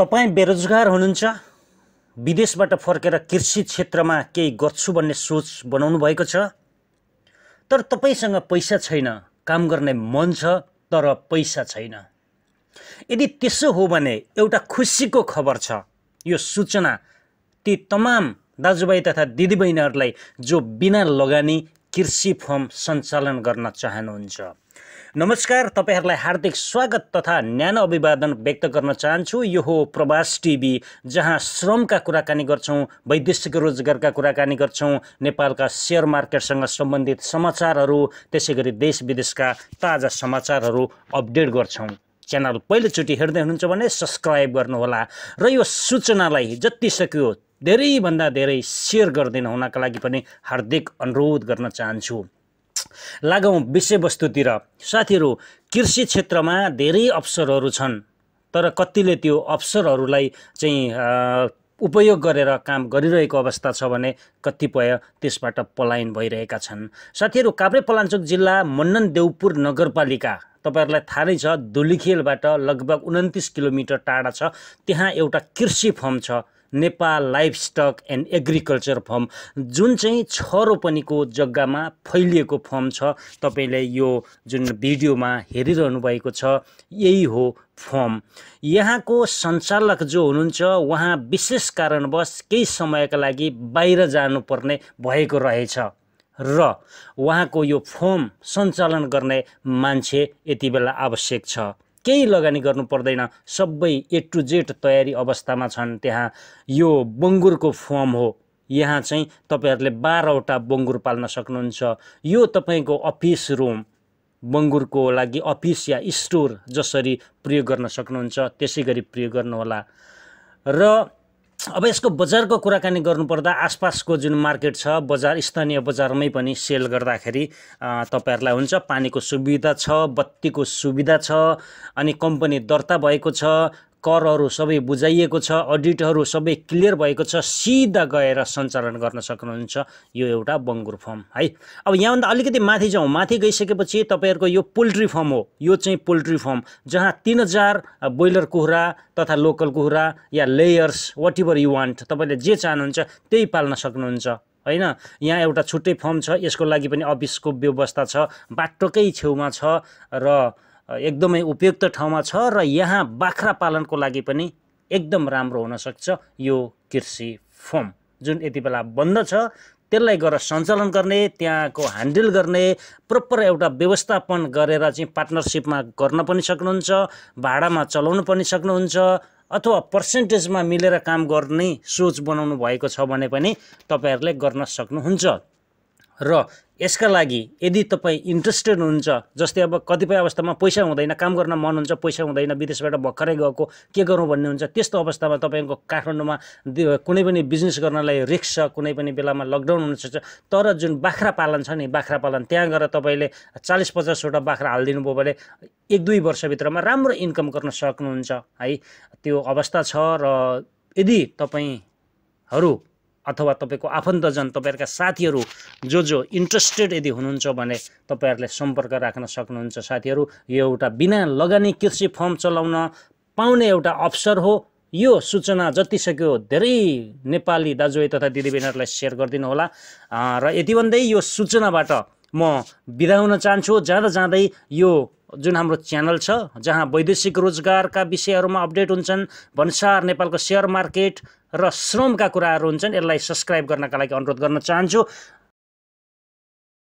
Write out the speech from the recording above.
तपाईँ बेरोजगार हुनुहुन्छ विदेशबाट फर्केर कृषि क्षेत्रमा केही गर्छु भन्ने सोच बनाउनु भएको छ तर तपाईँसँग पैसा छैन काम गर्ने मन छ तर पैसा छैन यदि त्यसो हो भने एउटा खुसीको खबर छ यो सूचना ती तमाम दाजुभाइ तथा दिदीबहिनीहरूलाई जो बिना लगानी कृषि फर्म सञ्चालन गर्न चाहनुहुन्छ नमस्कार तपाईँहरूलाई हार्दिक स्वागत तथा न्यानो अभिवादन व्यक्त गर्न चाहन्छु यो हो प्रवास टिभी जहाँ श्रमका कुराकानी गर्छौँ वैदेशिक रोजगारका कुराकानी गर्छौँ नेपालका सेयर मार्केटसँग सम्बन्धित समाचारहरू त्यसै गरी देश विदेशका ताजा समाचारहरू अपडेट गर्छौँ च्यानल पहिलोचोटि हेर्दै हुनुहुन्छ भने सब्सक्राइब गर्नुहोला र यो सूचनालाई जति सक्यो धेरैभन्दा धेरै सेयर गरिदिनु हुनका लागि पनि हार्दिक अनुरोध गर्न चाहन्छु लागौँ विषयवस्तुतिर साथीहरू कृषि क्षेत्रमा धेरै अवसरहरू छन् तर कतिले त्यो अवसरहरूलाई चाहिँ उपयोग गरेर काम गरिरहेको अवस्था छ भने कतिपय त्यसबाट पलायन भइरहेका छन् साथीहरू काभ्रे पलाञ्चोक जिल्ला मन्नन देउपुर नगरपालिका तपाईँहरूलाई थाहा नै छ धुलिखेलबाट लगभग उन्तिस किलोमिटर टाढा छ त्यहाँ एउटा कृषि फर्म छ Nepal livestock and agriculture farm जुन चाहिँ छ रोपनीको जग्गामा फैलिएको फर्म छ तपाईँले यो जुन भिडियोमा हेरिरहनु भएको छ यही हो फर्म यहाँको सञ्चालक जो हुनुहुन्छ उहाँ विशेष कारणवश केही समयका लागि बाहिर जानुपर्ने भएको रहेछ र उहाँको यो फर्म सञ्चालन गर्ने मान्छे यति बेला आवश्यक छ केही लगानी गर्नु पर्दैन सबै ए टु जेड तयारी अवस्थामा छन् त्यहाँ यो बङ्गुरको फर्म हो यहाँ चाहिँ तपाईँहरूले बाह्रवटा बङ्गुर पाल्न सक्नुहुन्छ यो तपाईँको अफिस रुम बङ्गुरको लागि अफिस या स्टोर जसरी प्रयोग गर्न सक्नुहुन्छ त्यसै गरी प्रयोग गर्नुहोला र अब यसको बजारको कुराकानी गर्नुपर्दा आसपासको जुन मार्केट छ बजार स्थानीय बजारमै पनि सेल गर्दाखेरि तपाईँहरूलाई हुन्छ पानीको सुविधा छ बत्तीको सुविधा छ अनि कम्पनी दर्ता भएको छ करहरू सबै बुझाइएको छ अडिटहरू सबै क्लियर भएको छ सिधा गएर सञ्चालन गर्न सक्नुहुन्छ यो एउटा बङ्गुर फर्म है अब यहाँभन्दा अलिकति माथि जाउँ माथि गइसकेपछि तपाईँहरूको यो पोल्ट्री फर्म हो यो चाहिँ पोल्ट्री फर्म जहाँ तिन हजार ब्रोइलर कुखुरा तथा लोकल कुखुरा या layers whatever you want तपाईँले जे चाहनुहुन्छ त्यही पाल्न सक्नुहुन्छ होइन यहाँ एउटा छुट्टै फर्म छ यसको लागि पनि अफिसको व्यवस्था छ बाटोकै छेउमा छ र एकदमै उपयुक्त ठाउँमा छ र यहाँ बाख्रा पालनको लागि पनि एकदम राम्रो हुनसक्छ यो कृषि फर्म जुन यति बेला बन्द छ त्यसलाई गएर सञ्चालन गर्ने त्यहाँको ह्यान्डल गर्ने प्रपर एउटा व्यवस्थापन गरेर चाहिँ पार्टनरसिपमा गर्न पनि सक्नुहुन्छ भाडामा चलाउनु पनि सक्नुहुन्छ अथवा पर्सेन्टेजमा मिलेर काम गर्ने सोच बनाउनु भएको छ भने पनि तपाईँहरूले गर्न सक्नुहुन्छ र यसका लागि यदि तपाईँ इन्ट्रेस्टेड हुनुहुन्छ जस्तै अब कतिपय अवस्थामा पैसा हुँदैन काम गर्न मन हुन्छ पैसा हुँदैन विदेशबाट भर्खरै गएको के गरौँ भन्ने हुन्छ त्यस्तो अवस्थामा तपाईँको काठमाडौँमा कुनै पनि बिजनेस गर्नलाई रिक्स छ कुनै पनि बेलामा लकडाउन हुनसक्छ तर जुन बाख्रा पालन छ नि बाख्रा पालन त्यहाँ गएर तपाईँले चालिस पचासवटा बाख्रा हालिदिनु भयो भने एक दुई वर्षभित्रमा राम्रो इन्कम गर्न सक्नुहुन्छ है त्यो अवस्था छ र यदि तपाईँहरू अथवा तपाईँको आफन्तजन तपाईँहरूका साथीहरू जो जो इन्ट्रेस्टेड यदि हुनुहुन्छ भने तपाईँहरूले सम्पर्क राख्न सक्नुहुन्छ साथीहरू यो एउटा बिना लगानी कृषि फर्म चलाउन पाउने एउटा अवसर हो यो सूचना जति सक्यो धेरै नेपाली दाजुभाइ तथा दिदीबहिनीहरूलाई सेयर गरिदिनु होला र यति भन्दै यो सूचनाबाट म बिदा हुन चाहन्छु जाँदा जाँदै यो जुन हाम्रो च्यानल छ जहाँ वैदेशिक रोजगारका विषयहरूमा अपडेट हुन्छन् भन्सार नेपालको सेयर मार्केट र श्रमका कुराहरू हुन्छन् यसलाई सब्सक्राइब गर्नका लागि अनुरोध गर्न चाहन्छु